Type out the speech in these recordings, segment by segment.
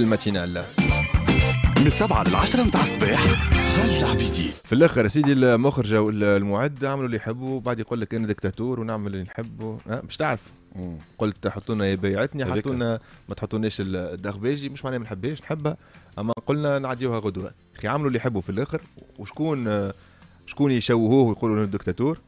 الماتينال من سبعة للعشرة متاع الصباح خلع بيدي في الاخر سيدي المخرجه والمعد عملوا اللي يحبوا بعد يقول لك انا دكتاتور ونعمل اللي نحبه مش تعرف مم. قلت حطونا يا بيعتني حطونا ما تحطوناش الدغباجي مش معناها ما نحبهاش نحبها اما قلنا نعديوها غدوه اخي عملوا اللي يحبوا في الاخر وشكون شكون يشوهوه ويقولوا انه دكتاتور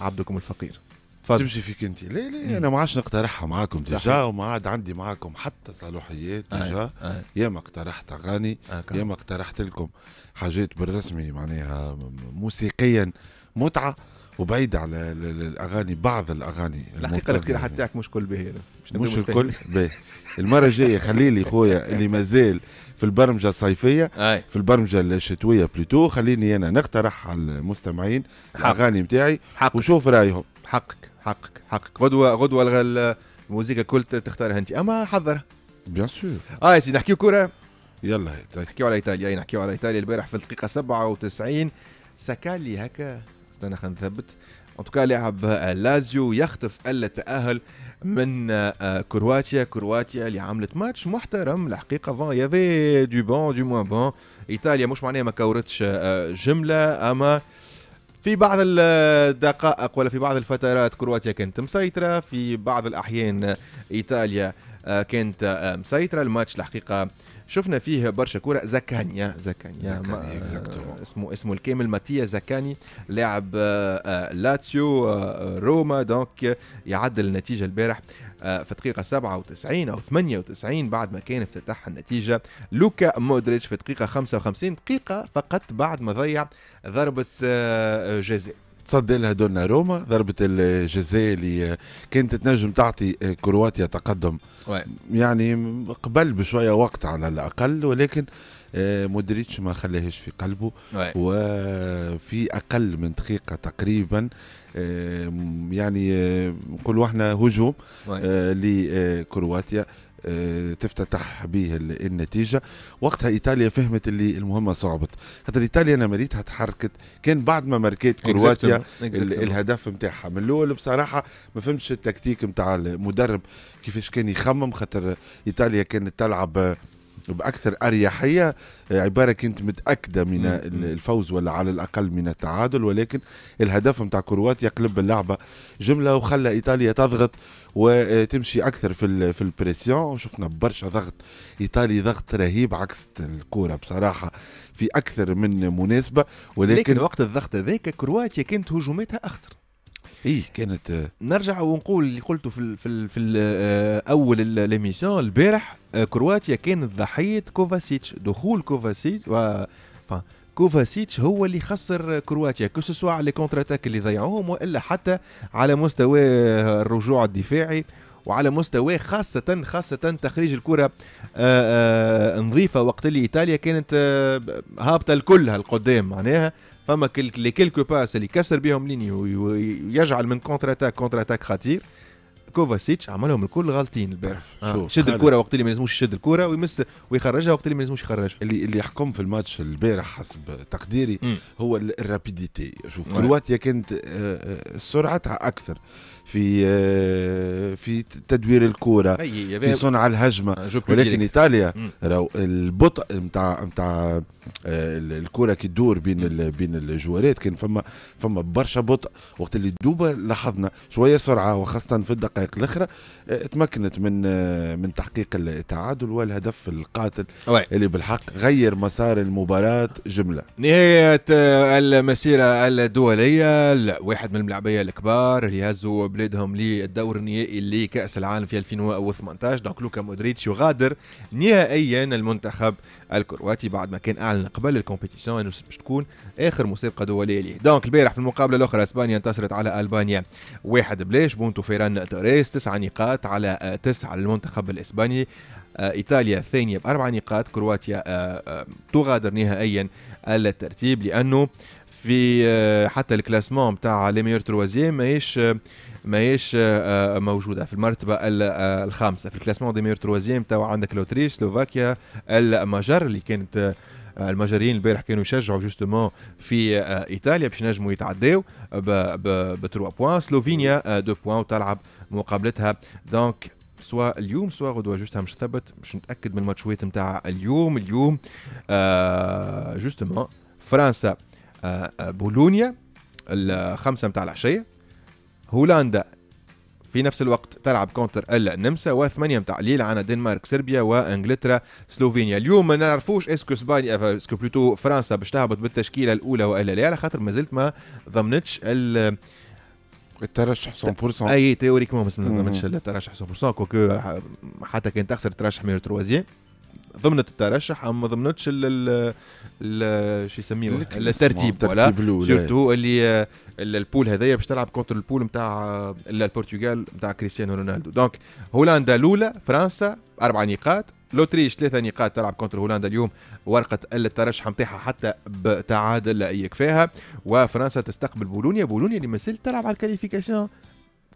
عبدكم الفقير تفضل تمشي فيك انت لا لا انا ما عادش نقترحها معاكم ديجا وما عاد عندي معاكم حتى صالوحيات ديجا ياما اقترحت اغاني ياما اقترحت لكم حاجات بالرسمي معناها موسيقيا متعه وبعيد على الاغاني بعض الاغاني الحقيقه يعني. حتى تاعك مش كل باهي مش الكل به المره الجايه خلي لي خويا اللي مازال في البرمجه الصيفيه أي. في البرمجه الشتويه بلوتو خليني انا نقترح على المستمعين حق. الاغاني نتاعي وشوف رايهم حقك حقك حقك غدوه غدوه الموسيقى الكل تختارها انت اما حضرها بيان سور اه يا سيدي نحكيو كره يلا نحكيو على ايطاليا اي نحكيو على ايطاليا البارح في الدقيقه 97 ساكالي هكا استنى خلينا نثبت ان توكا لاعب لازيو يخطف التاهل من آه، كرواتيا كرواتيا اللي عملت ماتش محترم الحقيقه فون يافي دو بون دو موان بون ايطاليا مش معناها ما كورتش آه، جمله اما في بعض الدقائق ولا في بعض الفترات كرواتيا كانت مسيطرة في بعض الأحيان إيطاليا آه، كانت آه، مسيطرة الماتش الحقيقة شفنا فيه برشا كره زكانيا زكانيا آه، اسمه اسمه الكامل ماتيا زكاني لاعب لاتسيو روما دونك يعدل النتيجه البارح في دقيقة 97 أو 98 بعد ما كان افتتاح النتيجة لوكا مودريتش في دقيقة 55 دقيقة فقط بعد ما ضيع ضربة آه، جزاء تصدى لها دونا روما ضربة الجزاء اللي كانت تنجم تعطي آه، كرواتيا تقدم وي. يعني قبل بشوية وقت على الأقل ولكن آه، مودريتش ما خلاهش في قلبه وفي اقل من دقيقه تقريبا آه، يعني آه، نقولوا احنا هجوم لكرواتيا تفتتح به النتيجة وقتها إيطاليا فهمت اللي المهمة صعبت خاطر إيطاليا أنا مريتها تحركت كان بعد ما ماركيت كرواتيا الهدف نتاعها من الأول بصراحة ما فهمتش التكتيك نتاع المدرب كيفاش كان يخمم خاطر إيطاليا كانت تلعب وباكثر اريحيه آه، عباره كنت متاكده من الفوز ولا على الاقل من التعادل ولكن الهدف نتاع كرواتيا قلب اللعبه جمله وخلى ايطاليا تضغط وتمشي اكثر في في البريسيون شفنا برشا ضغط ايطالي ضغط رهيب عكس الكوره بصراحه في اكثر من مناسبه ولكن لكن وقت الضغط هذاك كرواتيا كانت هجوماتها اخطر ايه كانت آه، نرجع ونقول اللي قلته في في, في آه، اول ليميسيون البارح آه، كرواتيا كانت ضحيه كوفاسيتش دخول كوفاسيتش و... كوفاسيتش هو اللي خسر كرواتيا كو على كونتر اتاك اللي ضيعوهم والا حتى على مستوى الرجوع الدفاعي وعلى مستوى خاصة خاصة تخريج الكرة نظيفة وقت اللي إيطاليا كانت هابطة الكلها القدام معناها فما لي كيلكو باس اللي كسر بيهم ليني ويجعل من كونتر اتاك كونتر اتاك خطير كوفاسيتش عملهم الكل غالطين البارح آه. شد الكره وقت اللي ما لازموش يشد الكره ويمس ويخرجها وقت اللي ما لازموش يخرجها اللي اللي يحكم في الماتش البارح حسب تقديري م. هو الرابيديتي شوف نعم. كرواتيا كانت آه, آه، سرعتها اكثر في آه، في تدوير الكره في صنع الهجمه آه، ولكن ايطاليا راهو البطء نتاع نتاع الكره آه، كي تدور بين بين الجوارات كان فما فما برشا بطء وقت اللي دوبا لاحظنا شويه سرعه وخاصه في الدقائق الاخرى تمكنت من من تحقيق التعادل والهدف القاتل اللي بالحق غير مسار المباراه جمله نهايه المسيره الدوليه واحد من الملاعبيه الكبار اللي هزوا بلادهم للدور النهائي لكاس العالم في 2018 دونك لوكا مودريتش يغادر نهائيا المنتخب الكرواتي بعد ما كان اعلن قبل الكومبيتيسيون انه باش تكون اخر مسابقه دوليه ليه دونك البارح في المقابله الاخرى اسبانيا انتصرت على البانيا واحد بلاش بونتو فيران توريس تسع نقاط على تسع للمنتخب الاسباني آه، ايطاليا الثانيه باربع نقاط كرواتيا آه، آه، تغادر نهائيا الترتيب لانه في حتى الكلاسمون بتاع لي ميور تروازيام ماهيش ماهيش آه، آه، موجوده في المرتبه آه، الخامسه في الكلاسمون دي ميور تروازيام تو عندك لوتريش سلوفاكيا المجر اللي كانت المجريين البارح كانوا يشجعوا جوستومون في ايطاليا باش ينجموا يتعداو ب 3 بوان سلوفينيا 2 بوان وتلعب مقابلتها دونك سوا اليوم سوا غدوه جوستها مش ثبت مش نتاكد من الماتشويت نتاع اليوم اليوم جوستومون فرنسا بولونيا الخمسه نتاع العشيه هولندا في نفس الوقت تلعب كونتر النمسا وثمانية متاع ليل عندنا دنمارك سربيا وانجلترا سلوفينيا اليوم ما نعرفوش اسكو اسبانيا اسكو بلوتو فرنسا باش تهبط بالتشكيله الاولى والا لا على خاطر ما زلت ما ضمنتش ال الترشح 100% اي تيوريكمون ما ضمنتش الترشح 100% كوكو حتى كان تخسر ترشح ميور تروازيام ضمنت الترشح اما ما ضمنتش ال شو يسميه الترتيب ولا سيرتو اللي البول هذايا باش تلعب كونتر البول نتاع البرتغال نتاع كريستيانو رونالدو دونك هولندا الاولى فرنسا اربع نقاط لوتريش ثلاثة نقاط تلعب كونتر هولندا اليوم ورقة الترشح نتاعها حتى بتعادل يكفيها وفرنسا تستقبل بولونيا بولونيا اللي ما تلعب على الكاليفيكاسيون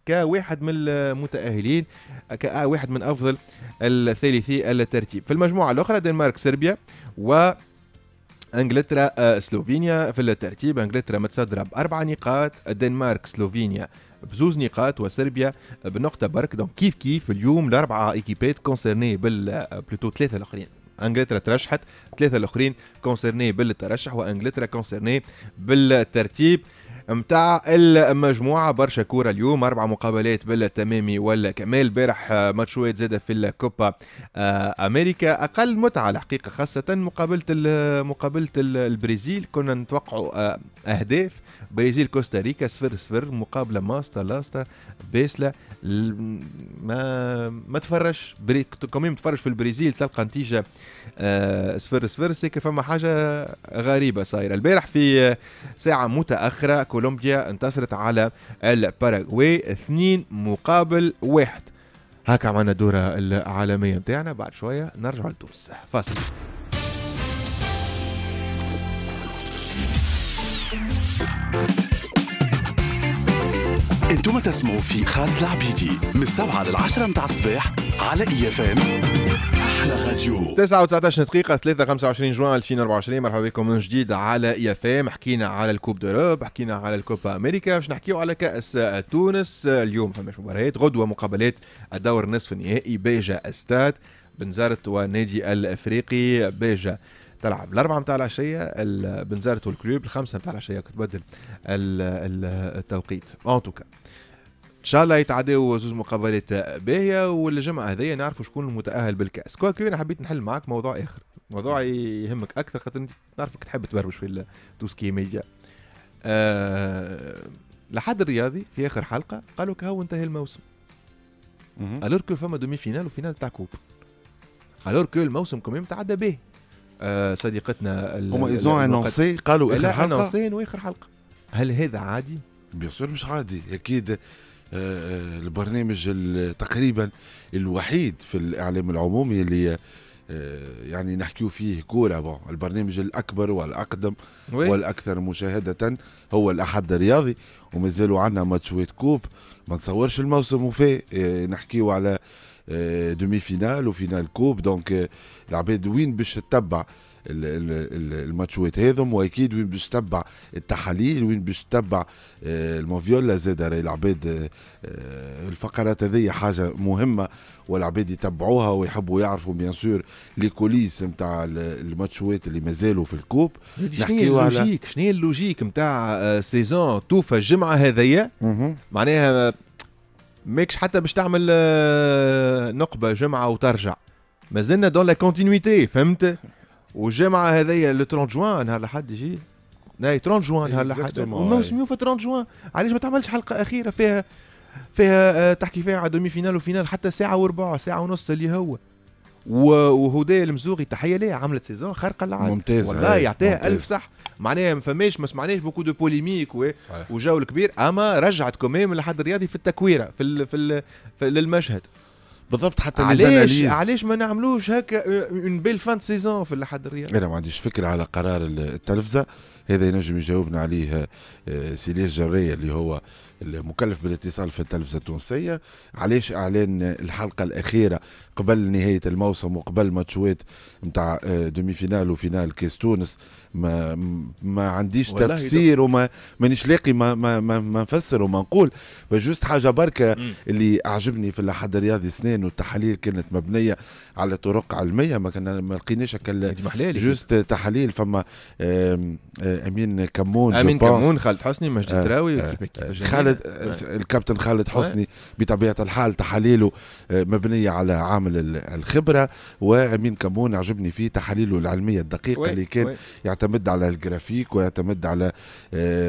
كواحد من المتأهلين كواحد من أفضل الثالثي الترتيب في المجموعة الأخرى دنمارك صربيا و انجلترا آه، سلوفينيا في الترتيب انجلترا متصدره باربع نقاط الدنمارك سلوفينيا بزوز نقاط وصربيا بنقطه برك دونك كيف كيف اليوم الاربعه ايكيبات كونسيرني بال بلوتو آه، ثلاثه الاخرين انجلترا ترشحت ثلاثه الاخرين كونسيرني بالترشح وانجلترا كونسيرني بالترتيب متاع المجموعه برشا كوره اليوم اربع مقابلات بلا تمامي ولا كمال البارح آه، ماتشوات زاده في الكوبا آه، امريكا اقل متعه الحقيقه خاصه مقابله مقابله البرازيل كنا نتوقعوا آه، اهداف برازيل كوستاريكا صفر صفر مقابله ماستا لاستا باسله ما ما تفرج كمان تفرج في البرازيل تلقى نتيجه صفر صفر سيك فما حاجه غريبه صايره البارح في ساعه متاخره كولومبيا انتصرت على الباراغواي اثنين مقابل واحد هكا عملنا الدورة العالمية متاعنا بعد شوية نرجع لتونس فاصل انتم تسمعوا في خالد العبيدي من 7 للعشرة 10 متاع الصباح على اي اف ام احلى راديو 9 و19 دقيقة 3 25 جوان 2024 مرحبا بكم من جديد على اي اف ام حكينا على الكوب دوروب حكينا على الكوبا امريكا باش نحكيو على كأس تونس اليوم فماش مباريات غدوة مقابلات الدور نصف النهائي بيجا استاد بنزرت ونادي الافريقي بيجا تلعب الاربعه نتاع العشيه بنزرت والكلوب الخمسه نتاع العشيه كتبدل التوقيت ان توكا ان شاء الله يتعداو زوز مقابلات باهيه والجمعه هذيا نعرفوا شكون المتاهل بالكاس كوكي انا حبيت نحل معك موضوع اخر موضوع نعم. يهمك اكثر خاطر انت نعرفك تحب تبرمج في توسكي ميديا أه لحد الرياضي في اخر حلقه قالوا كهو انتهى الموسم الور كو فما دومي فينال وفينال تاع كوب الور كو الموسم كوميم تعدى به أه صديقتنا هما ايزون انونسي قالوا اخر حلقه انونسين حلقه هل هذا عادي؟ بيان سور مش عادي اكيد آه، آه، البرنامج تقريبا الوحيد في الاعلام العمومي اللي آه، يعني نحكيو فيه كورة بون البرنامج الأكبر والأقدم وي. والأكثر مشاهدة هو الأحد الرياضي ومازالوا عندنا ماتشوات كوب ما نصورش الموسم وفي نحكيو على دومي فينال وفينال كوب دونك العباد وين باش تتبع الماتشوات هذم واكيد وين باش تتبع التحاليل وين باش تتبع المافيولا آه، زاد راهي العباد آه، آه، الفقرات هذه حاجه مهمه والعباد يتبعوها ويحبوا يعرفوا بيان سور لي كوليس نتاع الماتشوات اللي مازالوا في الكوب شنو هي اللوجيك شنو هي اللوجيك نتاع سيزون توفى الجمعه هذيا معناها ماكش حتى باش تعمل نقبه جمعه وترجع مازلنا دون لا كونتينيتي فهمت والجامعه هذيا لو 30 جوان نهار الاحد يجي اي 30 جوان نهار الاحد وموسم في 30 جوان علاش ما تعملش حلقه اخيره فيها فيها آه، تحكي فيها على دومي فينال وفينال حتى ساعه وربع ساعه ونص اللي هو وهدايا المزوغي تحيه ليه عملت سيزون خارقه العادة ممتاز والله يعطيها الف صح معناها ما فماش ما سمعناش بوكو دو بوليميك وجو الكبير اما رجعت كوميم لحد الرياضي في التكويره في الـ في, الـ في للمشهد بالضبط حتى علاش علاش ما نعملوش هكا اون بيل فان سيزون في الاتحاد الرياضي انا ما عنديش فكره على قرار التلفزه هذا ينجم يجاوبنا عليه euh، سيليس جرية اللي هو المكلف بالاتصال في التلفزه التونسيه علاش اعلان الحلقه الاخيره قبل نهايه الموسم وقبل ماتشوات نتاع آه، دومي فينال وفينال كاس تونس ما ما عنديش تفسير وما مانيش لاقي ما ما ما, ما نفسر وما نقول بجوست حاجه بركه اللي اعجبني في الحد الرياضي سنين والتحاليل كانت مبنيه على طرق علميه ما كنا ما لقيناش جوست تحاليل فما آه، امين كمون امين كمون خالد حسني مجد تراوي آه، خالد خالد إيه. إيه، الكابتن خالد إيه. حسني بطبيعه الحال تحاليله مبنيه على عامل الخبره وامين كمون عجبني فيه تحاليله العلميه الدقيقه اللي كان يعتمد على الجرافيك ويعتمد على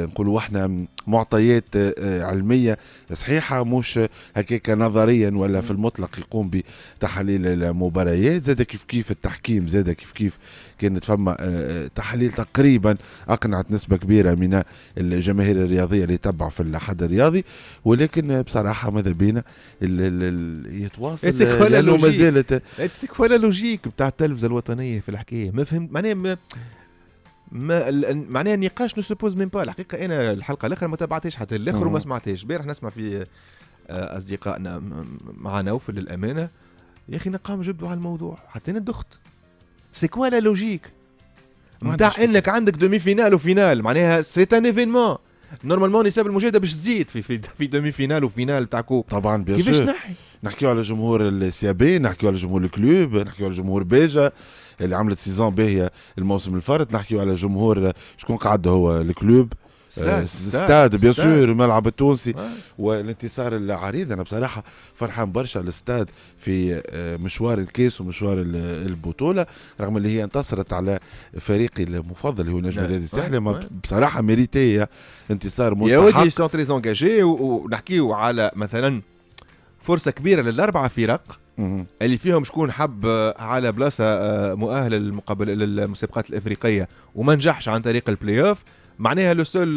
نقولوا احنا معطيات علميه صحيحه مش هكاك نظريا ولا في المطلق يقوم بتحاليل المباريات زاد كيف كيف التحكيم زاد كيف كيف كانت فما تحاليل تقريبا اقنعت نسبه كبيره من الجماهير الرياضيه اللي تبع في الحدث الرياضي ولكن بصراحه ماذا بينا يتواصل لانه ما زالت ولا لوجيك بتاع التلفزه الوطنيه في الحكايه ما فهمت معناها ما ما معناها النقاش نو سوبوز ميم با الحقيقه انا الحلقه الاخرى ما تبعتهاش حتى الاخر وما سمعتهاش البارح نسمع في آه، اصدقائنا مع نوفل للامانه يا اخي نقام جبدوا على الموضوع حتى انا دخت سي كوا لا لوجيك نتاع انك عندك دومي فينال وفينال معناها سي ان ايفينمون نورمالمون نساب المجاهده باش تزيد في في, في دومي فينال وفينال تاع كوب طبعا بيان كيفاش نحي نحكيو على جمهور السيابي نحكيو على جمهور الكلوب نحكيو على جمهور بيجا اللي عملت سيزون باهيه الموسم الفارط نحكيو على جمهور شكون قعد هو الكلوب آه، ستاد, ستاد بيان سور الملعب التونسي آه. والانتصار العريض انا بصراحه فرحان برشا الاستاد في آه، مشوار الكاس ومشوار البطوله رغم اللي هي انتصرت على فريقي المفضل اللي هو نجم نعم. النادي الساحلي نعم. نعم. بصراحه ميريتي انتصار مستحق يا ودي سون تري زونجاجي ونحكيو على مثلا فرصه كبيره للاربعه فرق اللي فيهم شكون حب على بلاصه مؤهله للمقابل للمسابقات الافريقيه وما نجحش عن طريق البلاي اوف معناها لو سول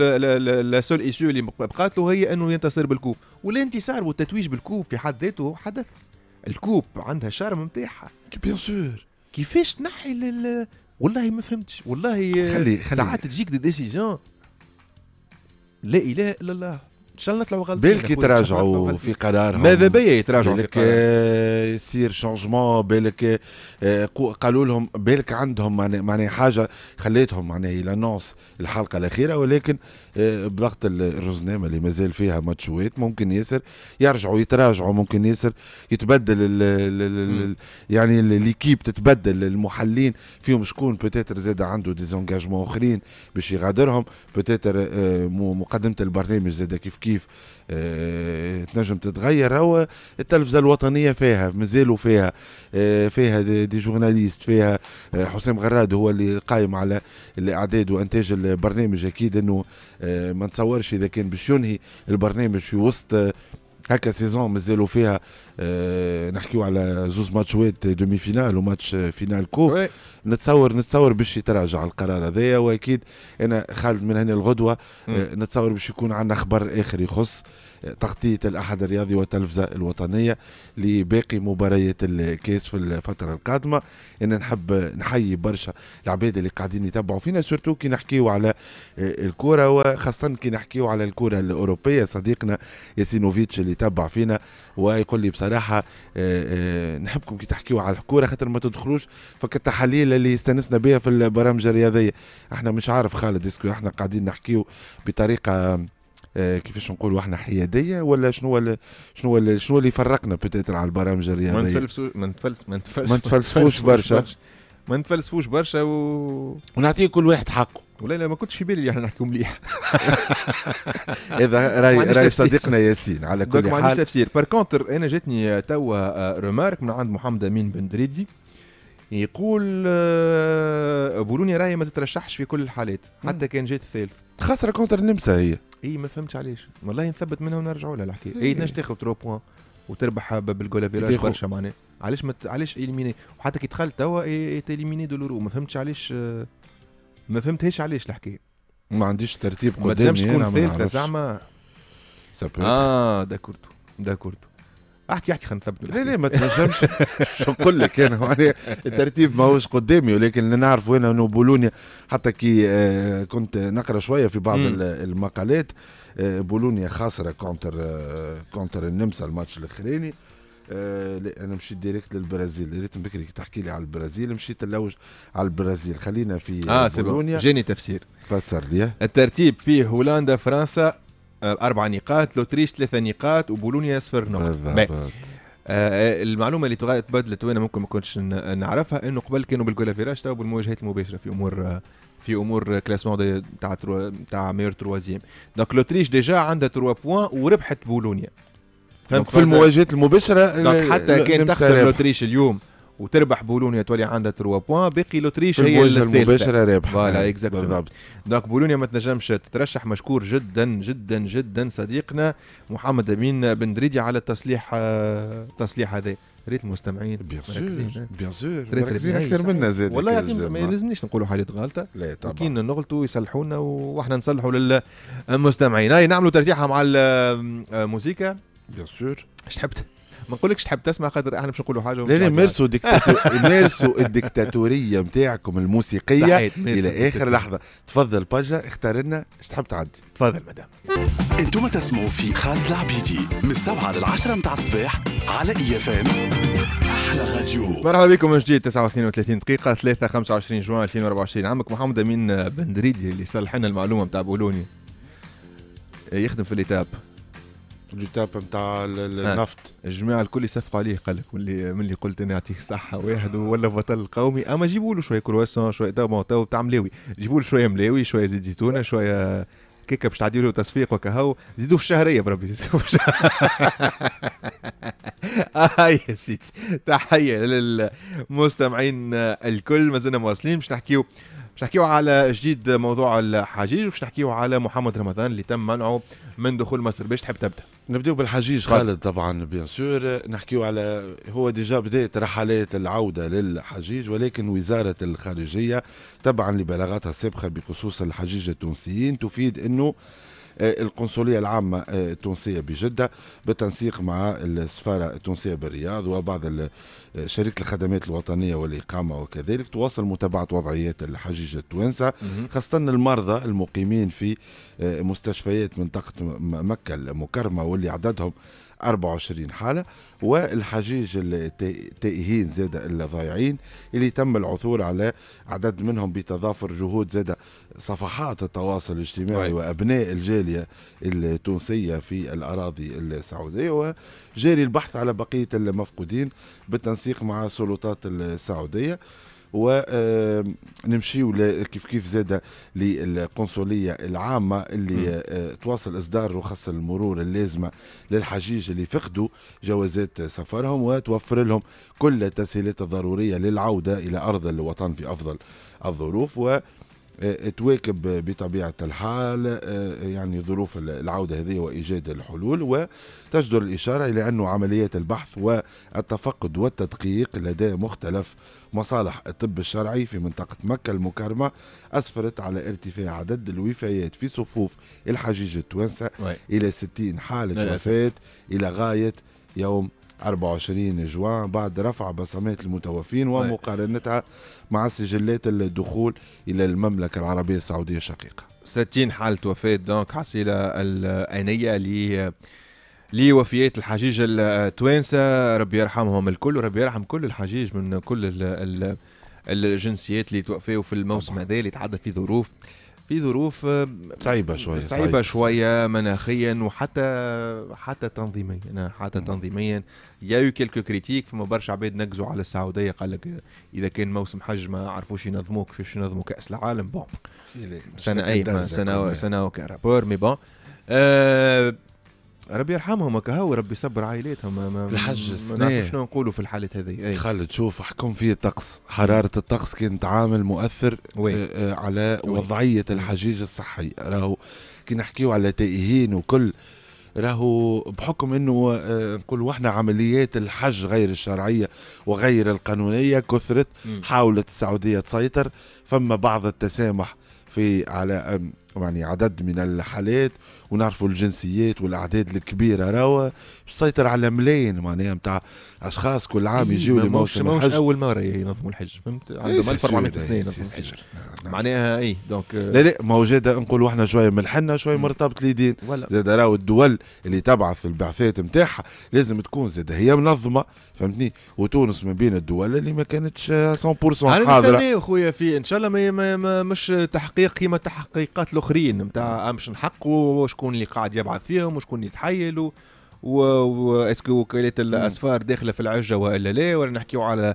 لا سول ايسيو اللي بقات له هي انه ينتصر بالكوب والانتصار والتتويج بالكوب في حد ذاته حدث الكوب عندها شارم نتاعها بيان سور كيفاش تنحي لل... والله ما فهمتش والله خلي خلي ساعات تجيك دي ديسيزيون لا اله الا الله ان شاء الله نطلعوا غلطين بالك يتراجعوا في قرارهم ماذا بيا يتراجعوا بالك يصير شونجمون بالك آه، قالوا لهم بالك عندهم معناها حاجه خليتهم معناها لانونس الحلقه الاخيره ولكن آه، بضغط الرزنامه اللي مازال فيها ماتشوات ممكن ياسر يرجعوا يتراجعوا ممكن ياسر يتبدل الـ الـ يعني ليكيب تتبدل المحلين فيهم شكون بوتيتر زاد عنده ديزونجاجمون اخرين باش يغادرهم بوتيتر آه، مقدمه البرنامج زاد كيف كيف آه، تنجم تتغير هو التلفزه الوطنيه فيها مازالوا فيها آه، فيها دي جورناليست فيها آه، حسام غراد هو اللي قايم على الاعداد وانتاج البرنامج اكيد انه ما نتصورش اذا كان باش ينهي البرنامج في وسط هكا سيزون مازالوا فيها آه، نحكيو على زوز ماتشوات دومي فينال وماتش آه، فينال كوب نتصور نتصور باش يتراجع القرار هذايا واكيد انا خالد من هنا الغدوه آه، نتصور باش يكون عندنا خبر اخر يخص تغطيه الاحد الرياضي والتلفزه الوطنيه لباقي مباريات الكاس في الفتره القادمه انا نحب نحيي برشا العباد اللي قاعدين يتبعوا فينا سورتو كي نحكيو على الكره وخاصه كي نحكيو على الكره الاوروبيه صديقنا ياسينوفيتش اللي يتبع فينا ويقول لي بصراحه آه، آه، نحبكم كي تحكيوا على الكوره خاطر ما تدخلوش فك التحاليل اللي استنسنا بها في البرامج الرياضيه احنا مش عارف خالد اسكو احنا قاعدين نحكيو بطريقه آه، كيفاش نقولوا احنا حياديه ولا شنو شنو شنو اللي فرقنا بتاتر على البرامج الرياضيه ما نتفلسوش ما نتفلس ما نتفلسفوش برشا ما نتفلسفوش برشا و... ونعطيه كل واحد حقه ولا لا ما كنتش في بالي اللي احنا نحكيو مليح اذا راي راي صديقنا ياسين على كل حال ما عنديش تفسير بار كونتر انا جاتني توا رومارك آه، من عند محمد امين بن دريدي يقول آه، بولونيا راهي ما تترشحش في كل الحالات حتى كان جات الثالث خسر كونتر النمسا هي اي ما فهمتش علاش والله نثبت منها ونرجعوا لها الحكايه اي تنجم تاخذ 3 بوان وتربح بالجولا فيراج برشا معناها علاش مت... علاش اليميني وحتى كي دخل توا اليميني دولورو ما فهمتش علاش آه، ما فهمتهاش علاش الحكايه ما عنديش ترتيب قدامي ما تنجمش تكون ثالثه زعما اه داكورتو داكورتو احكي احكي خلينا نثبت لا لا ما تنجمش شو نقول لك انا يعني الترتيب ماهوش قدامي ولكن اللي نعرف وين انه بولونيا حتى كي آه، كنت نقرا شويه في بعض مم. المقالات آه، بولونيا خاسره كونتر آه، كونتر النمسا الماتش الاخراني انا مشيت ديريكت للبرازيل يا ريت بكري تحكي لي على البرازيل مشيت اللوج على البرازيل خلينا في آه بولونيا جاني تفسير فسر لي الترتيب فيه هولندا فرنسا اربع نقاط لوتريش ثلاثه نقاط وبولونيا صفر نقط آه،, آه المعلومه اللي تبدلت وانا ممكن ما كنتش نعرفها انه قبل كانوا بالجول في تو بالمواجهات المباشره في امور آه، في امور كلاسمون آه، تاع تاع مير تروازيام دونك لوتريش ديجا عندها 3 بوان وربحت بولونيا فهمت في المواجهات المباشره دونك حتى كان تخسر لوتريش اليوم وتربح بولونيا تولي عندها 3 بوان باقي لوتريش هي المباشره رابحه فوالا بالضبط دونك بولونيا ما تنجمش تترشح مشكور جدا جدا جدا صديقنا محمد امين بن دريدي على التصليح آه، التصليح هذا ريت المستمعين بيان سور بيان سور مركزين اكثر منا زاد والله ما يلزمنيش نقولوا حاجات غلطه لا طبعا كي نغلطوا يصلحونا واحنا نصلحوا للمستمعين هاي نعملوا ترتيحه مع الموسيقى آه، بيان سور اش تحب ما نقولكش تحب تسمع خاطر احنا باش نقولوا حاجه لا لا مارسوا مارسوا الديكتاتوريه نتاعكم الموسيقيه الى اخر لحظه تفضل باجا اختار لنا ايش تحب تعدي تفضل مدام انتم تسمعوا في خالد العبيدي من السبعه للعشره نتاع متاع الصباح على اي اف ام احلى راديو مرحبا بكم من جديد 32 دقيقه 3 25 جوان 2024 عمك محمد امين بندريدي اللي صلح لنا المعلومه نتاع بولونيا يخدم في الإتاب تاب نتاع النفط الجماعه الكل يصفقوا عليه قال لك ملي ملي قلت انا اعطيه صحه واحد ولا بطل قومي اما جيبوا له شويه كرواسون شويه تو تو تاع ملاوي جيبوا له شويه ملاوي شويه زيت زيتونه شويه كيكه باش له تصفيق وكهو زيدوه في الشهريه بربي اه يا سيدي تحيه للمستمعين الكل مازلنا مواصلين باش نحكيو باش نحكيو على جديد موضوع الحجيج وباش نحكيو على محمد رمضان اللي تم منعه من دخول مصر باش تحب تبدا نبداو بالحجيج خالد طبعا بيان سور نحكيو على هو ديجا بدات رحلات العوده للحجيج ولكن وزاره الخارجيه تبعا لبلاغاتها السابقه بخصوص الحجيج التونسيين تفيد انه آه، القنصلية العامة آه، التونسية بجدة بالتنسيق مع السفارة التونسية بالرياض وبعض آه، شركة الخدمات الوطنية والإقامة وكذلك تواصل متابعة وضعيات الحجيج التوانسة خاصة المرضى المقيمين في مستشفيات منطقة مكة المكرمة واللي عددهم 24 حالة والحجيج التائهين زادة إلا ضايعين اللي تم العثور على عدد منهم بتضافر جهود زادة صفحات التواصل الاجتماعي أي. طيب. وأبناء الجالية التونسية في الأراضي السعودية وجاري البحث على بقية المفقودين بالتنسيق مع السلطات السعودية ونمشيو كيف كيف زاد للقنصليه العامه اللي آه، تواصل اصدار رخص المرور اللازمه للحجيج اللي فقدوا جوازات سفرهم وتوفر لهم كل التسهيلات الضروريه للعوده الى ارض الوطن في افضل الظروف و آه، تواكب بطبيعة الحال آه، يعني ظروف العودة هذه وإيجاد الحلول وتجدر الإشارة إلى أن عمليات البحث والتفقد والتدقيق لدى مختلف مصالح الطب الشرعي في منطقة مكة المكرمة أسفرت على ارتفاع عدد الوفيات في صفوف الحجيج التوانسة إلى 60 حالة وفاة إلى غاية يوم 24 جوان بعد رفع بصمات المتوفين ومقارنتها مع سجلات الدخول إلى المملكة العربية السعودية الشقيقة 60 حالة وفاة دونك حصيلة الآنية ل لوفيات الحجيج التوانسة ربي يرحمهم الكل وربي يرحم كل الحجيج من كل الجنسيات اللي توفوا في الموسم هذا اللي تعدى في ظروف في ظروف صعيبة شوية صعيبة شوية مناخيا وحتى حتى تنظيميا آه، حتى تنظيميا يا كيلكو كريتيك فما برشا عباد نقزوا على السعودية قال لك إذا كان موسم حج ما عرفوش ينظموه كيفاش ينظموا كأس العالم بون سنة أي سنة سنة كرابور مي بون ربي يرحمهم هكا ربي يصبر عائلاتهم ما الحج شنو نقولوا في الحالات هذه إيه. خالد شوف حكم في الطقس حرارة الطقس كانت عامل مؤثر وي. آه، آه، على وي. وضعية الحجيج الصحي راهو كي نحكيو على تائهين وكل راهو بحكم انه آه، نقولوا احنا عمليات الحج غير الشرعيه وغير القانونيه كثرت حاولت السعوديه تسيطر فما بعض التسامح في على يعني عدد من الحالات ونعرفوا الجنسيات والاعداد الكبيره راهو تسيطر على ملايين معناها نتاع اشخاص كل عام إيه، يجيو لموسم الحج اول مره ينظموا الحج فهمت إيه، عندهم 1400 سنه ينظموا الحج نعم. معناها اي دونك آه، لا لا ما موجوده نقولوا احنا شويه من الحنه شويه مرتبط لدين زاد راهو الدول اللي تبعث البعثات نتاعها لازم تكون زاد هي منظمه فهمتني وتونس من بين الدول اللي ما كانتش آه، 100% حاضره انا مستني خويا في ان شاء الله مش تحقيق كيما تحقيقات اخرين نتاع امش نحقوا وشكون اللي قاعد يبعث فيهم وشكون اللي يتحيل اسكو وكالات الاسفار داخله في العجه والا لا ولا نحكيو على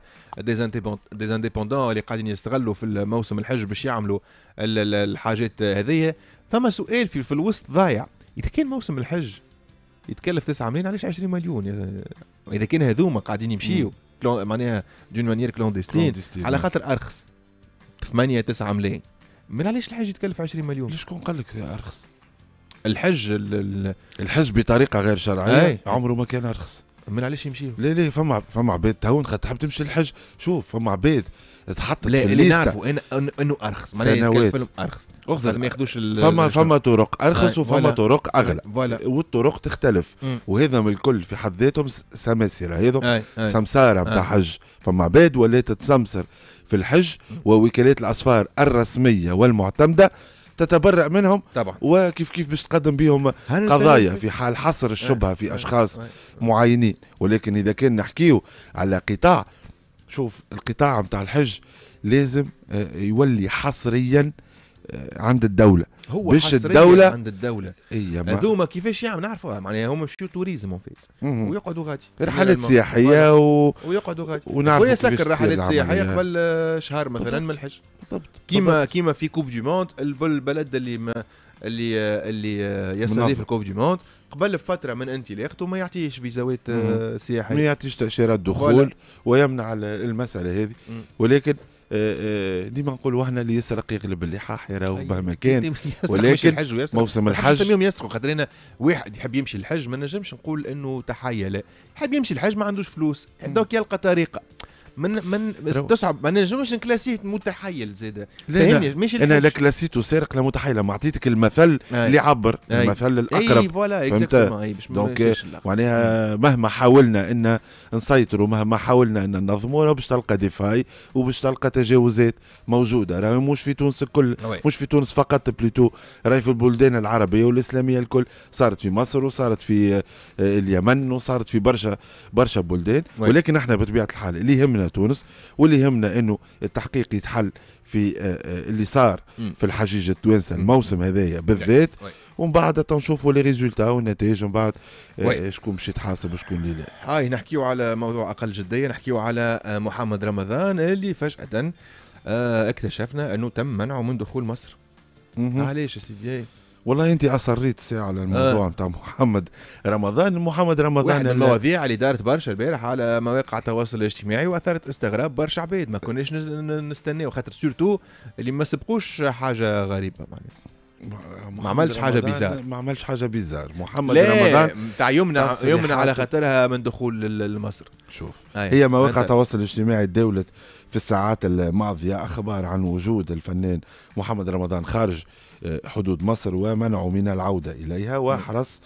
ديزانديبوندون اللي قاعدين يستغلوا في موسم الحج باش يعملوا الحاجات هذيا فما سؤال في, في الوسط ضايع اذا كان موسم الحج يتكلف 9 ملايين علاش 20 مليون اذا كان هذوما قاعدين يمشيو معناها دون مانيير كلونديستين على خاطر ارخص 8 9 ملايين من علاش الحاج يتكلف 20 مليون شكون قال لك ارخص الحج الحج بطريقه غير شرعيه عمره ما كان ارخص من علاش يمشيو لا لا فما فما عباد تهون خاطر تحب تمشي الحج شوف فما عباد تحط لا اللي نعرفه انا انه ارخص سنوات فيلم ارخص اخزر ما ياخذوش فما فما طرق ارخص وفما طرق اغلى فوالا والطرق تختلف وهذا من الكل في حد ذاتهم سماسره هذم سمساره نتاع حج فما عباد ولات تسمسر في الحج ووكالات الاسفار الرسميه والمعتمده تتبرأ منهم طبعا وكيف كيف باش تقدم بهم قضايا في حال حصر الشبهه في اشخاص معينين ولكن اذا كان نحكيه على قطاع شوف القطاع نتاع الحج لازم آه، يولي حصريا آه، عند الدوله هو حصريا الدوله عند الدوله اي هذوما كيفاش يعمل نعرفوها معناها هما شو توريزم فيت ويقعدوا غادي رحلات سياحيه و... ويقعدوا غادي ونعرفوا ويسكر رحلات سياحيه قبل آه، شهر مثلا من الحج بالضبط كيما كيما في كوب دي موند البلد اللي ما اللي اللي يستضيف الكوب دي موند قبل بفتره من انطلاقته ما يعطيش فيزاوات آه، سياحيه ما يعطيش تاشيرات دخول ويمنع المساله هذه مم. ولكن آه، آه، ديما نقولوا احنا اللي يسرق يغلب اللحاح يراو مهما كان ولكن موسم الحج نسميهم يسرقوا خاطر انا واحد يحب يمشي الحج ما نجمش نقول انه تحيه لا يحب يمشي الحج ما عندوش فلوس دوك يلقى طريقه من من تصعب ما نجمش نكلاسيه متحيل زاد فهمني ماشي انا لا كلاسيته سارق لا متحيل ما عطيتك المثل اللي عبر المثل الاقرب اي فوالا اكزاكتومون دونك معناها مهما حاولنا ان نسيطروا مهما حاولنا ان ننظموا باش تلقى ديفاي وباش تلقى تجاوزات موجوده راهي مش في تونس الكل مش في تونس فقط بلوتو راهي في البلدان العربيه والاسلاميه الكل صارت في مصر وصارت في آه، اليمن وصارت في برشا برشا بلدان ولكن احنا بطبيعه الحال اللي يهمنا تونس واللي يهمنا انه التحقيق يتحل في آه، آه، اللي صار في الحجيج التوانسه الموسم هذايا بالذات يعني، ومن بعد نشوفوا لي ريزولتا والنتائج ومن بعد آه، شكون باش يتحاسب وشكون اللي لا. هاي نحكيو على موضوع اقل جديه نحكيو على محمد رمضان اللي فجاه اكتشفنا انه تم منعه من دخول مصر علاش يا سيدي والله انت اصريت ساعه على الموضوع نتاع آه. محمد رمضان محمد رمضان المواضيع اللي دارت برشا البارح على مواقع التواصل الاجتماعي واثرت استغراب برشا عبيد ما كناش نستناو خاطر سورتو اللي ما سبقوش حاجه غريبه معناها ما عملش حاجه بيزار ما عملش حاجه بيزار محمد لا رمضان تاع يمنع يمنع على خاطرها من دخول لمصر شوف هي مواقع التواصل الاجتماعي الدولة في الساعات الماضية أخبار عن وجود الفنان محمد رمضان خارج آه، حدود مصر ومنعه من العودة إليها وحرص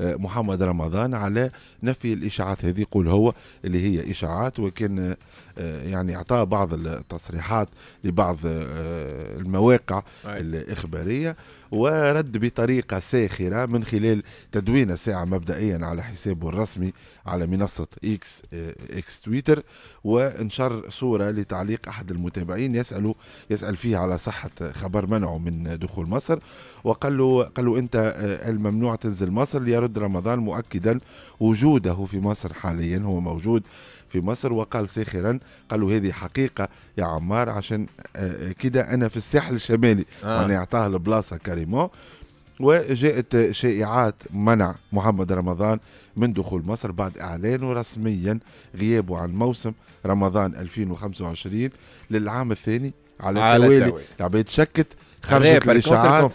آه، محمد رمضان على نفي الاشاعات هذه يقول هو اللي هي اشاعات وكان آه، يعني اعطى بعض التصريحات لبعض المواقع الاخباريه ورد بطريقة ساخرة من خلال تدوينه ساعة مبدئيا على حسابه الرسمي على منصة إكس إكس آه، تويتر وانشر صورة لتعليق أحد المتابعين يسأل يسأل فيه على صحة خبر منعه من دخول مصر وقال له قال له أنت آه، الممنوع تنزل مصر ليرد رمضان مؤكدا وجوده في مصر حاليا هو موجود في مصر وقال ساخرا قال له هذه حقيقه يا عمار عشان آه، آه، كده انا في الساحل الشمالي آه. يعني اعطاه البلاصه كريمو وجاءت شائعات منع محمد رمضان من دخول مصر بعد اعلانه رسميا غيابه عن موسم رمضان 2025 للعام الثاني على, على التوالي العباد شكت خرجت الاشاعات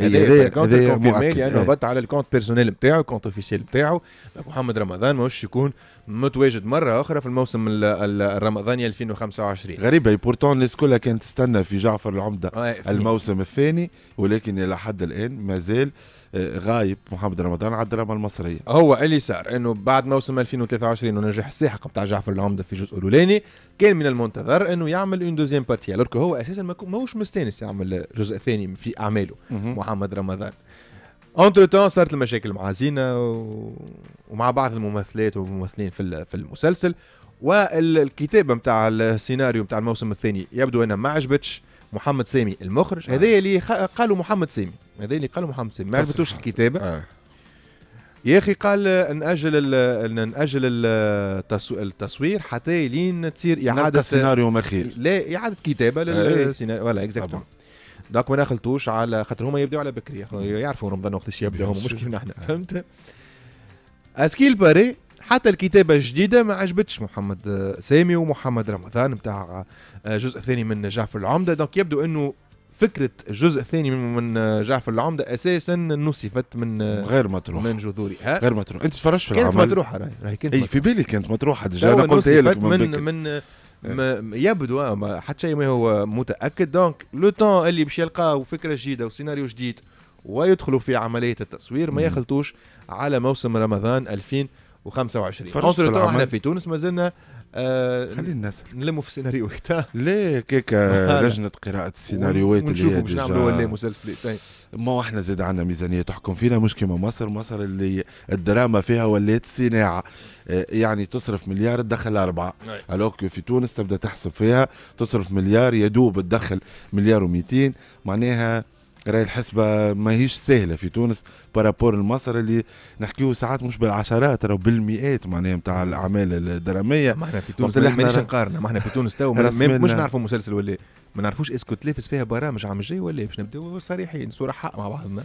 هذايا الكونفيرمي لانه بات على الكونت بيرسونيل نتاعو الكونت اوفيسيال نتاعو محمد رمضان ماهوش يكون متواجد مره اخرى في الموسم الرمضاني 2025 غريبه بورتون الناس كلها كانت تستنى في جعفر العمده آه، الموسم الثاني ولكن الى حد الان مازال زال غايب محمد رمضان على الدراما المصريه هو اللي صار انه بعد موسم 2023 ونجاح الساحق بتاع جعفر العمده في الجزء الاولاني كان من المنتظر انه يعمل اون دوزيام بارتي الورك هو اساسا ماهوش مستانس يعمل جزء ثاني في اعماله محمد رمضان اونتر تون صارت المشاكل مع زينة و... ومع بعض الممثلات والممثلين في في المسلسل والكتابه نتاع السيناريو نتاع الموسم الثاني يبدو انها ما عجبتش محمد سامي المخرج آه. اللي خ... قالوا محمد سامي هذا اللي قالوا محمد سامي ما عرفتوش الكتابه آه. يا اخي قال ناجل ناجل التصوير حتى لين تصير اعاده سيناريو مخير لا اعاده كتابه آه، إيه. للسيناريو ولا اكزاكتومون دونك ما دخلتوش على خاطر هما يبداو على بكري يعرفوا رمضان وقتاش يبدا هما مش كيفنا احنا فهمت اسكيل باري حتى الكتابه الجديده ما عجبتش محمد آه، سامي ومحمد رمضان نتاع الجزء آه، الثاني من جعفر العمده دونك يبدو انه فكره الجزء الثاني من آه، جعفر العمده اساسا نسفت من غير تروح من جذورها غير مطروحه انت تفرجت في العمل كانت مطروحه راهي كانت اي في بالي كانت مطروحه ديجا انا قلتها لك من من ما يبدو حتى شيء ما هو متاكد دونك لو تون اللي باش يلقاه فكره جديده وسيناريو جديد ويدخلوا في عمليه التصوير ما يخلطوش على موسم رمضان 2000 و25 اونتر احنا في تونس زلنا آه خلي الناس نلموا في السيناريوهات ليه كيك لجنه قراءه السيناريوهات هي باش نعملوا ولا مسلسلات طيب. ما احنا زاد عندنا ميزانيه تحكم فينا مش كيما مصر مصر اللي الدراما فيها ولات صناعه آه، يعني تصرف مليار تدخل أربعة ألوك نعم. في تونس تبدأ تحسب فيها تصرف مليار يدوب تدخل مليار و200 معناها راهي الحسبة ماهيش سهلة في تونس بارابور لمصر اللي نحكيو ساعات مش بالعشرات راه بالمئات معناها نتاع الأعمال الدرامية ما احنا في تونس مانيش نقارن ما احنا في تونس تو مش نعرفوا مسلسل ولا إيه. ما نعرفوش اسكو تلافس فيها برامج عام الجاي ولا إيه؟ باش نبداو صريحين صورة حق مع بعضنا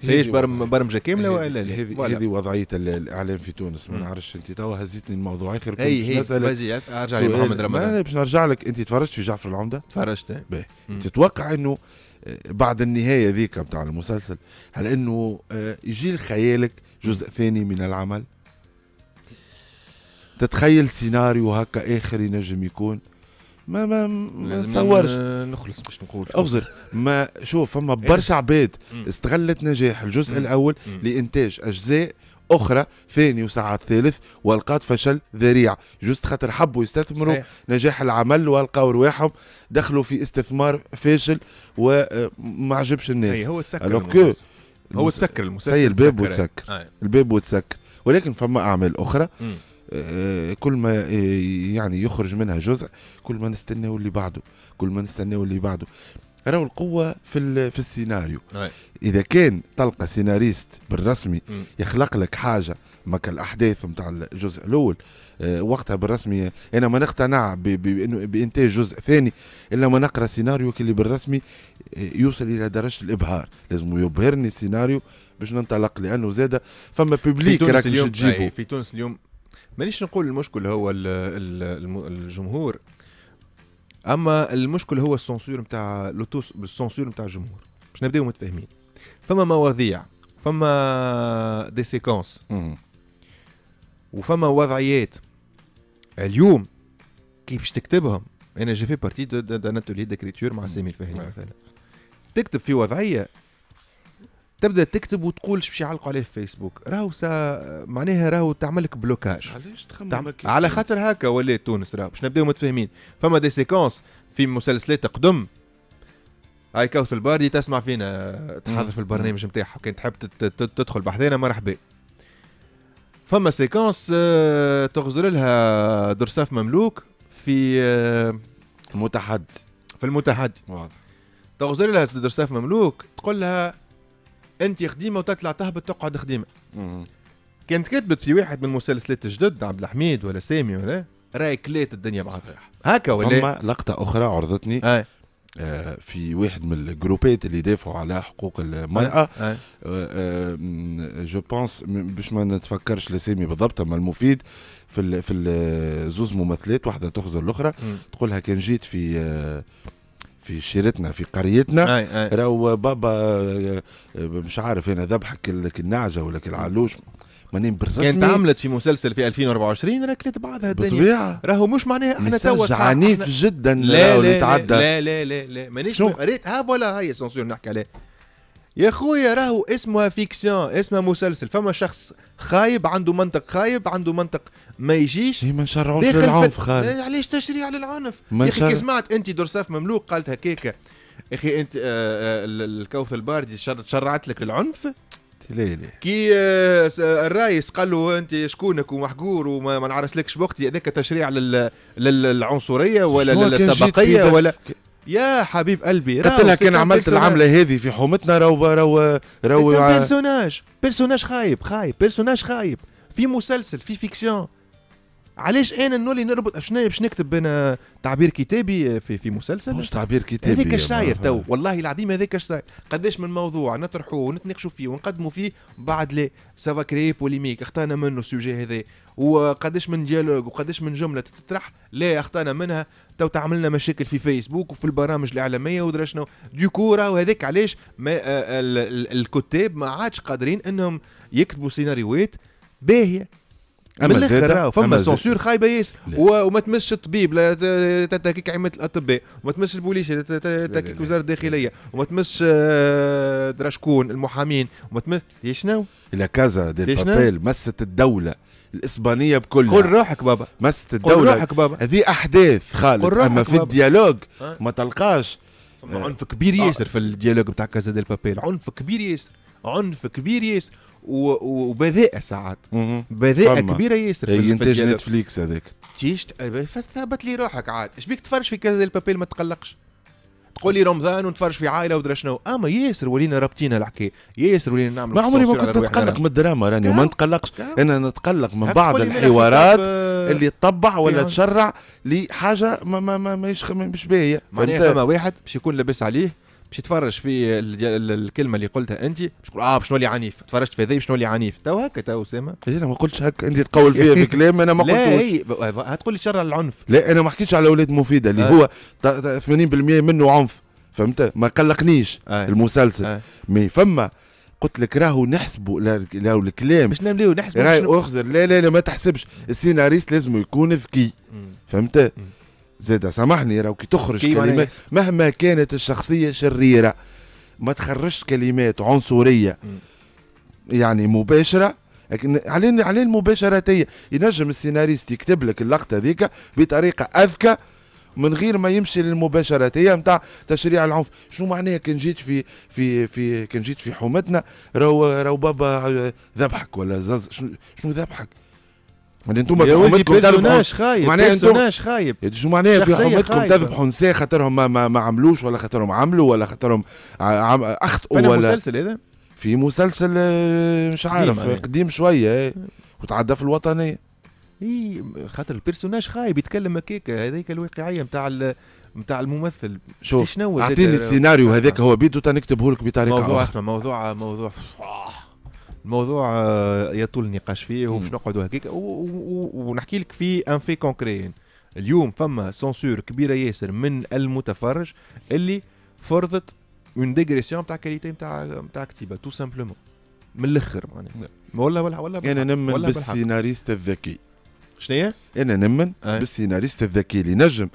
فيش برمجه كامله ولا لا هذه وضعيه الاعلام في تونس ما نعرفش انت توا هزيتني الموضوع اخر كنت هي نسالك باجي ارجع لمحمد رمضان باش نرجع لك انت تفرجت في جعفر العمده تفرجت باهي تتوقع انه بعد النهايه ذيك بتاع المسلسل هل انه آه، يجي لخيالك جزء ثاني من العمل تتخيل سيناريو هكا اخر ينجم يكون ما ما ما نتصورش نخلص باش نقول اغزر ما شوف فما برشا عباد استغلت نجاح الجزء الاول لانتاج اجزاء اخرى ثاني وساعات ثالث ولقات فشل ذريع جوست خاطر حبوا يستثمروا صحيح. نجاح العمل ولقاو رواحهم دخلوا في استثمار فاشل وما آه، عجبش الناس إيه، هو تسكر هو تسكر المسلسل الباب وتسكر آه. الباب وتسكر ولكن فما اعمال اخرى م. آه، كل ما آه، يعني يخرج منها جزء كل ما نستناو اللي بعده كل ما نستناو اللي بعده راهو القوه في في السيناريو أي. نعم. اذا كان تلقى سيناريست بالرسمي م. يخلق لك حاجه ما كالاحداث نتاع الجزء الاول أه وقتها بالرسمي انا ما نقتنع بانتاج جزء ثاني الا ما نقرا سيناريو اللي بالرسمي آه، يوصل الى درجه الابهار لازم يبهرني السيناريو باش ننطلق لانه زاده فما بيبليك راك باش تجيبه في تونس اليوم مانيش نقول المشكل هو الـ الـ الجمهور اما المشكل هو السنسور نتاع لوتوس السنسور نتاع الجمهور باش نبداو متفاهمين فما مواضيع فما دي سيكونس وفما وضعيات اليوم كيفاش تكتبهم انا جي في بارتي دان اتولي ديكريتور مع سامي الفهري مثلا تكتب في وضعيه تبدا تكتب وتقول باش يعلقوا عليه في فيسبوك راهو سا معناها راهو تعمل لك بلوكاج علاش تخمم تعم... على خاطر هكا ولا تونس راهو باش نبداو متفاهمين فما دي سيكونس في مسلسلات قدم هاي كوث الباردي تسمع فينا تحضر في البرنامج نتاعها كان تحب تدخل بحذانا مرحبا فما سيكونس آه، تغزر لها درساف مملوك في آه، المتحدي في المتحدي تغزر لها درساف مملوك تقول لها انت خديمه وتطلع تهبط تقعد خديمه كانت كتبت في واحد من المسلسلات الجدد عبد الحميد ولا سامي ولا راي كلات الدنيا بعضها. صحيح هكا ولا إيه؟ ثم لقطه اخرى عرضتني آه. آه. في واحد من الجروبات اللي دافعوا على حقوق المرأة آه. آه. جو آه، بونس باش ما نتفكرش الاسامي بالضبط اما المفيد في في زوز ممثلات واحدة تخزر الأخرى تقولها كان جيت في آه، في شيرتنا في قريتنا راهو بابا آه، مش عارف انا ذبحك النعجه ولا العلوش ماني بالرسمي كانت يعني عملت في مسلسل في 2024 راكلت بعضها الدنيا بطبيعه راهو مش معناها احنا توا عنيف جدا لا لا لا, لا لا لا مانيش قريت ها ولا هي سونسور نحكي عليه يا خويا راهو اسمها فيكسيون اسمها مسلسل فما شخص خايب عنده منطق خايب عنده منطق ما يجيش إيه، ما نشرعوش للعنف خالد إيه، علاش تشريع للعنف يا اخي كي سمعت انت درساف مملوك قالت هكاك يا اخي انت آه، آه، الكوث الباردي شرعت لك للعنف ليلي. كي آه، الرئيس قال له انت شكونك ومحقور وما نعرسلكش بوقتي هذاك تشريع للعنصريه ولا للطبقيه ولا يا حبيب قلبي قلت لها كان عملت بيرسوناج. العمله هذه في حومتنا رو رو رو بيرسوناج بيرسوناج خايب خايب بيرسوناج خايب في مسلسل في فيكسيون علاش انا نولي نربط شنو باش نكتب انا تعبير كتابي في في مسلسل مش تعبير كتابي هذاك الشاير تو والله العظيم هذاك الشاير قداش من موضوع نطرحوه ونتناقشوا فيه ونقدموا فيه بعد لا سافا كري بوليميك اخطانا منه السوجي هذا وقداش من ديالوج وقداش من جمله تطرح لا اخطانا منها تو تعملنا مشاكل في فيسبوك وفي البرامج الاعلاميه ودرا شنو ديكورا وهذاك علاش ما آه، آه، الكتاب ما عادش قادرين انهم يكتبوا سيناريوهات باهيه اما الاخر فما سانسور خايبه ياسر وما تمش الطبيب تتكيك عمه الاطباء وما تمش البوليسي تتكيك وزاره الداخليه وما تمش آه، دراشكون المحامين وما تمش شنو؟ لا كازا دي بابيل مست الدوله الاسبانيه بكل قول روحك بابا مست الدوله قول روحك بابا هذه احداث خالد اما في الديالوج ما تلقاش عنف كبير ياسر في الديالوج بتاع كازا دي بابيل عنف كبير ياسر عنف كبير ياسر وبذاءة ساعات بذاءة كبيرة ياسر انتاج نتفليكس هذاك تيش فثبت أيوة، لي روحك عاد اش بيك تفرج في كازا البابيل ما تقلقش تقول لي رمضان ونتفرج في عائله ودرا شنو اما ياسر ولينا رابطين الحكايه ياسر ولينا نعمل ما عمري ما كنت نتقلق من الدراما راني وما نتقلقش انا نتقلق من بعض الحوارات آه، اللي تطبع ولا تشرع لحاجه ما ما ما مش مش باهيه معناها فما واحد باش يكون لاباس عليه باش يتفرج في الكلمه اللي قلتها انت باش يقول اه باش نولي عنيف تفرجت في ذي باش نولي عنيف تو هكا تو اسامه انا ما قلتش هكا انت تقول فيها في كلام انا ما قلتوش لا هي هتقول لي شر العنف لا انا ما حكيتش على اولاد مفيده اللي آه. هو 80% منه عنف فهمت ما قلقنيش آه. المسلسل آه. مي فما قلت لك راهو نحسبوا راهو الكلام باش نمليو نحسبوا راهو اخزر لا لا لا ما تحسبش السيناريست لازم يكون ذكي فهمت زاد سامحني كي تخرج كلمات مهما كانت الشخصية شريرة ما تخرجش كلمات عنصرية يعني مباشرة لكن علينا علينا المباشرتيه ينجم السيناريست يكتب لك اللقطة ذيك بطريقة أذكى من غير ما يمشي للمباشرتيه نتاع تشريع العنف شنو معناها كان جيت في في في كان جيت في حومتنا راهو راهو بابا ذبحك ولا زز شنو ذبحك انتم في حكومتكم تذبحوا معناها انتم خايب شو معناها في حكومتكم تذبحوا نساء خاطرهم ما, ما, ما عملوش ولا خاطرهم عملوا ولا خاطرهم اخطاوا اخطئوا ولا مسلسل هذا إيه في مسلسل آه، مش عارف قديم, قديم شويه آه، وتعدى في الوطنيه اي خاطر البيرسوناج خايب يتكلم هكاك هذيك الواقعيه نتاع نتاع الممثل شوف اعطيني السيناريو هذاك هو بيدو تنكتبه لك بطريقه موضوع اسمه موضوع موضوع الموضوع آه، يطول النقاش فيه ومش نقعدوا هكاك ونحكي لك في ان في كونكري اليوم فما سانسور كبيره ياسر من المتفرج اللي فرضت اون ديغريسيون تاع كاليتي تاع تاع كتيبه تو سامبلومون من الاخر معناها نعم. ولا ولا ولا انا نمن بالسيناريست الذكي شنو هي؟ انا نمن بالسيناريست الذكي اللي نجم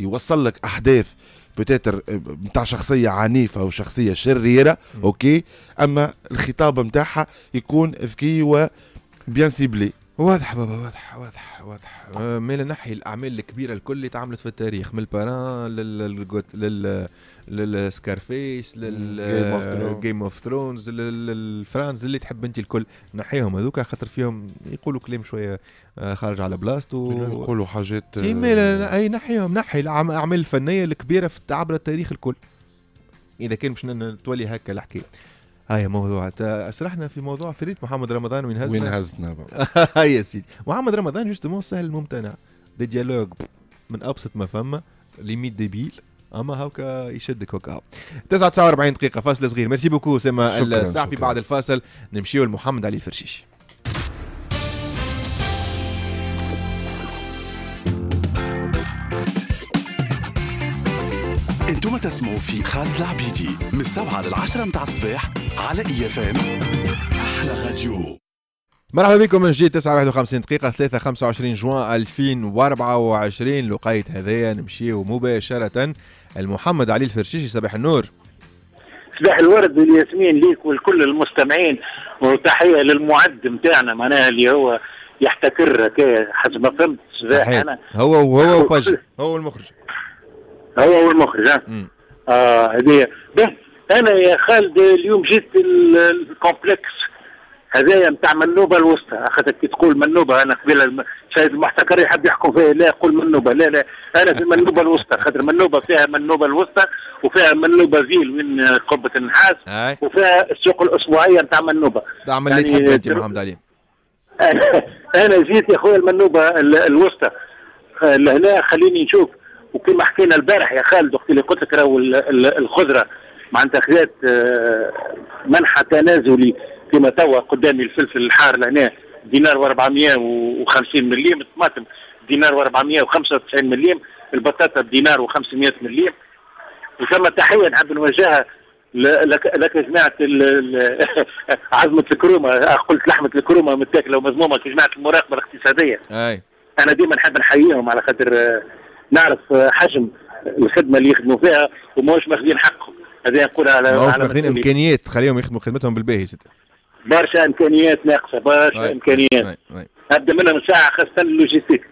يوصل لك احداث بتاتر نتاع آه، شخصيه عنيفه أو شخصية شريره اوكي اما الخطاب نتاعها يكون ذكي و بيان سيبلي واضح بابا واضح واضح واضح آه، من نحي الاعمال الكبيره الكل اللي تعملت في التاريخ من الباران للجوت لل للسكارفيس للجيم اوف ثرونز للفرانز اللي تحب انت الكل نحيهم هذوك خاطر فيهم يقولوا كلام شويه آه، خارج على بلاصتو يقولوا حاجات آه، اي نحيهم نحي الاعمال الفنيه الكبيره في عبر التاريخ الكل اذا كان باش تولي هكا الحكايه هاي اه موضوع آه، سرحنا في موضوع فريد محمد رمضان وين هزنا وين هزنا هاي يا سيدي محمد رمضان جوستومون سهل الممتنع دي ديالوج من ابسط ما فما ليميت ديبيل اما هاكا يشدك هكا 49 دقيقه فاصل صغير ميرسي بوكو سما الساعه في بعد الفاصل نمشيو لمحمد علي الفرشيشي انتم تسمعوا في خالد العبيدي من السبعة للعشرة متاع الصباح على اي اف ام احلى راديو مرحبا بكم من جديد 9 51 دقيقة 3 25 جوان 2024 لقيت هذايا نمشيو مباشرة المحمد علي الفرشيشي صباح النور صباح الورد والياسمين ليك ولكل المستمعين وتحية للمعد نتاعنا معناها اللي هو يحتكر حسب ما فهمت صباح انا هو هو هو هو المخرج هو هو المخرج اه هذه به انا يا خالد اليوم جيت الكومبلكس هذايا نتاع منوبه الوسطى خاطر كي تقول منوبه انا قبيله سيد المحتكر يحب يحكم فيه لا يقول منوبه لا لا انا في منوبه الوسطى خاطر منوبه فيها منوبه الوسطى وفيها منوبه فيل وين قبه النحاس وفيها السوق الاسبوعيه نتاع منوبه دعم طيب، اللي يعني تحب انت محمد علي انا جيت يا خويا المنوبه الوسطى آه، لهنا خليني نشوف وكما حكينا البارح يا خالد وقت اللي قلت لك راهو الخضره معناتها خذات آه، منحى تنازلي كما توا قدامي الفلفل الحار لهنا دينار و450 مليم الطماطم دينار و495 مليم البطاطا بدينار و500 مليم وثم تحيه نحب نوجهها لك جماعه عظمه الكرومه قلت لحمه الكرومه متاكله ومزمومه كجماعه المراقبه الاقتصاديه. أي. انا ديما نحب نحييهم على خاطر آه، نعرف حجم الخدمه اللي يخدموا فيها وماهوش ماخذين حقهم هذا نقولها على على ماخذين امكانيات خليهم يخدموا خدمتهم بالباهي برشا امكانيات ناقصه برشا أي. امكانيات أي. أي. ابدا منهم ساعه خاصه اللوجيستيك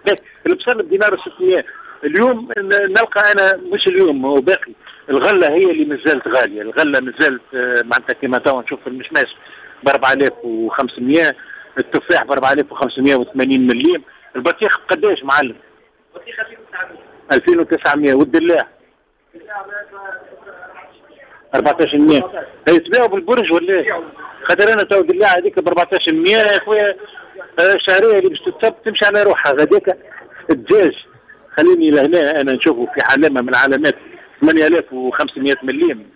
البصل بدينار 600 اليوم نلقى انا مش اليوم هو باقي الغله هي اللي مازالت غاليه الغله مازالت آه، معناتها كما تو نشوف المشماش ب 4500 التفاح ب 4580 مليم البطيخ بقداش معلم؟ البطيخه 2900 ودي الله 14 100 يتباعوا بالبرج ولا إيه؟ خاطر انا تو بالله هذيك ب 14 100 يا خويا الشهريه اللي باش تتسب تمشي على روحها غاديك الدجاج خليني لهنا انا نشوفه في علامه من علامات 8500 مليم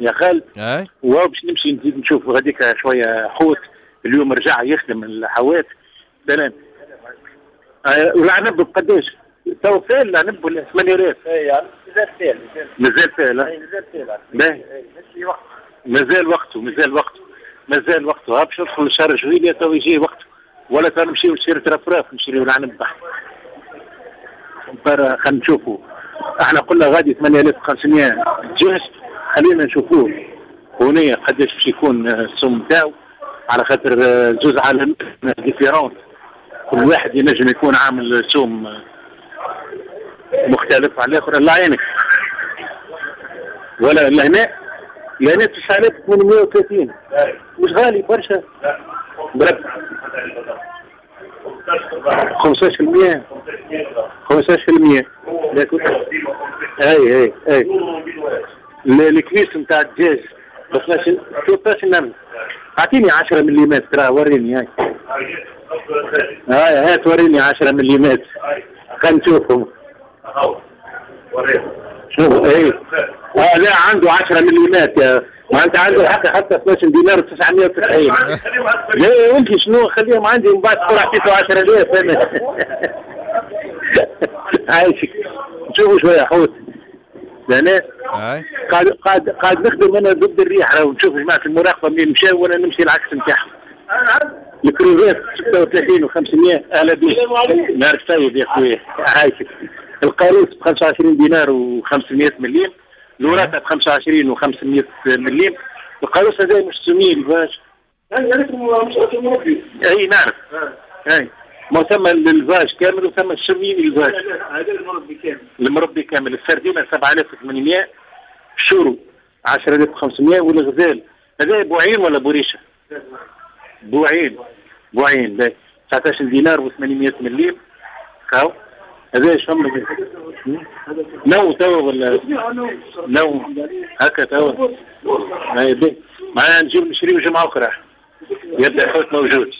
يا خالد اي باش نمشي نزيد نشوف غاديك شويه حوت اليوم رجع يخدم الحوات سلام أه، والعنب بقداش تو فعلا نبوا ال 8000 اي يعني مازال فعل مازال فعل إيه، مازال فعل باهي إيه، مازال وقته مازال وقته مازال وقته ها باش ندخل لشهر جويلية تو يجي وقته ولا تو نمشيو لشهر ترفراف نشري العنب بحر برا خلينا نشوفوا احنا قلنا غادي 8500 جهز خلينا نشوفوه هونيا قداش باش يكون السوم نتاعو على خاطر آه، زوز عالم ديفيرونت كل واحد ينجم يكون عامل سوم آه، مختلف عن الاخر الله يعينك ولا الا هنا يعني 9830 مش غالي برشا برب 15% 15% اي اي اي الكريس نتاع الدجاج 13 13 نمل اعطيني 10 مليمات ترى وريني هاي هاي هات وريني 10 مليمات خلينا نشوفهم شوف ايه اه لا عنده 10 مليمات ما انت عنده الحق حتى 12 دينار و990 لا يمكن شنو خليهم عندي من بعد طلع فيتو 10000 انا عايشك شوفوا شويه حوت لهنا يعني قاعد قاعد قاعد نخدم انا ضد الريح راه نشوف جماعه المراقبه منين مشى وانا نمشي العكس نتاعهم الكروزات 36 و500 اهلا بك نهارك طيب يا خويا عايشك ب 25 دينار و500 مليم الوراثه ب 25 و500 مليم القاروس هذا مش سمي الفاج اي نعرف اي ما ثم الفاج كامل وثم الشميين الفاج هذا المربي كامل المربي كامل السردينه 7800 شورو 10500 والغزال هذا بوعين ولا بوريشه؟ بوعين بوعين 19 دينار و800 مليم هاو هذا شم نو توا ولا نو هكا توا ما معناها نجيب نشري جمعة أخرى يبدا الحوت موجود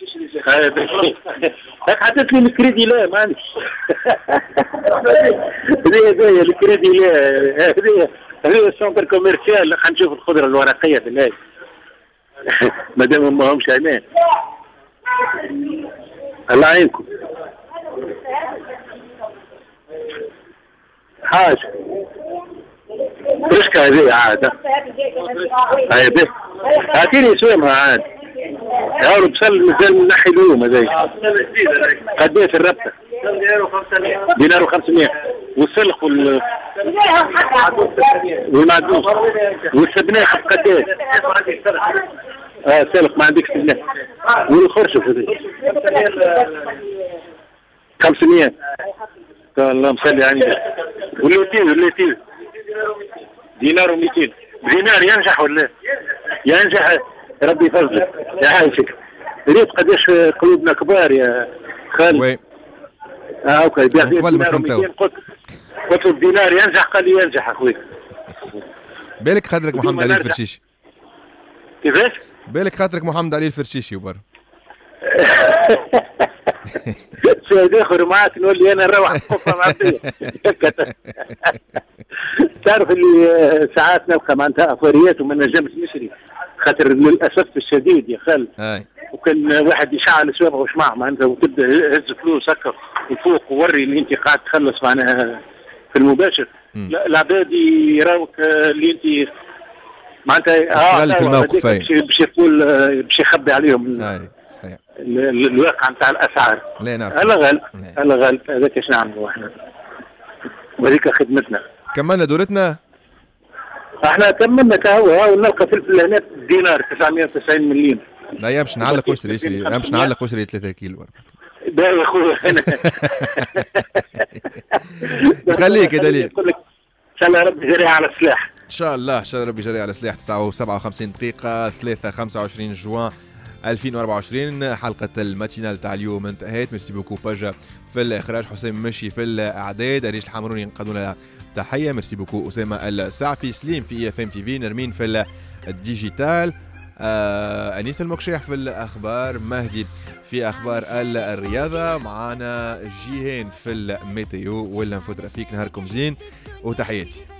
هاك حطيت لي الكريدي لا ما عنديش هذه هذه الكريدي لا هذه هذايا السونتر كوميرسيال نشوف الخضرة الورقية في ما مادام ما همش عينين الله يعينكم حاجة برشكة هذه عاد هاي به اعطيني سويمها عاد يا بسل مازال من ناحية اليوم هذاك قد ايه في الربطة؟ دينار و500 والسلق وال والمعدوس والسبناخ قد ايه؟ اه سلق ما عندكش سبناخ والخرشف هذيك 500 اللهم صل على النبي والليتيل والليتيل دينار و200 دينار ينجح ولا ينجح ربي يفضلك عايشك ريت قداش قلوبنا كبار يا خالد وي اه اوكي دينار قلت قلت له الدينار ينجح قال لي ينجح اخوي بالك خاطرك محمد علي الفرشيشي كيفاش؟ بالك خاطرك محمد علي الفرشيشي وبر سيد اخر معاك نقول لي انا نروح قفه مع تعرف اللي ساعات نلقى معناتها افوريات وما نجمش نشري خاطر للاسف الشديد يا خال وكان واحد يشعل سوابغ وش معه معناتها وتبدا هز فلوس هكا وفوق ووري اللي انت قاعد تخلص معناها في المباشر العباد يراوك اللي انت معناتها اه في الموقف باش يقول باش يخبي عليهم أي. صحيح الواقع نتاع الاسعار لا نعرف على غالب على غالب هذاك اش نعملوا احنا وهذيك خدمتنا كملنا دورتنا احنا كملنا كهو هاو نلقى فلفل هنا دينار 990 مليم لا باش نعلق وشري شري باش نعلق واشري 3 كيلو باهي يا خويا خليك يا دليل ان شاء الله ربي جريها على السلاح ان شاء الله ان شاء الله ربي جري على سلاح 9 و57 دقيقه 3 25 جوان 2024 حلقة الماتينال تاع اليوم انتهت ميرسي بوكو بجا في الاخراج حسين مشي في الاعداد أريش الحمروني نقدم لها تحية ميرسي بوكو أسامة السعفي سليم في اف ام تي في نرمين في الديجيتال آه أنيس المكشيح في الأخبار مهدي في أخبار الرياضة معانا جيهان في الميتيو ولا نفوت رأسيك نهاركم زين وتحياتي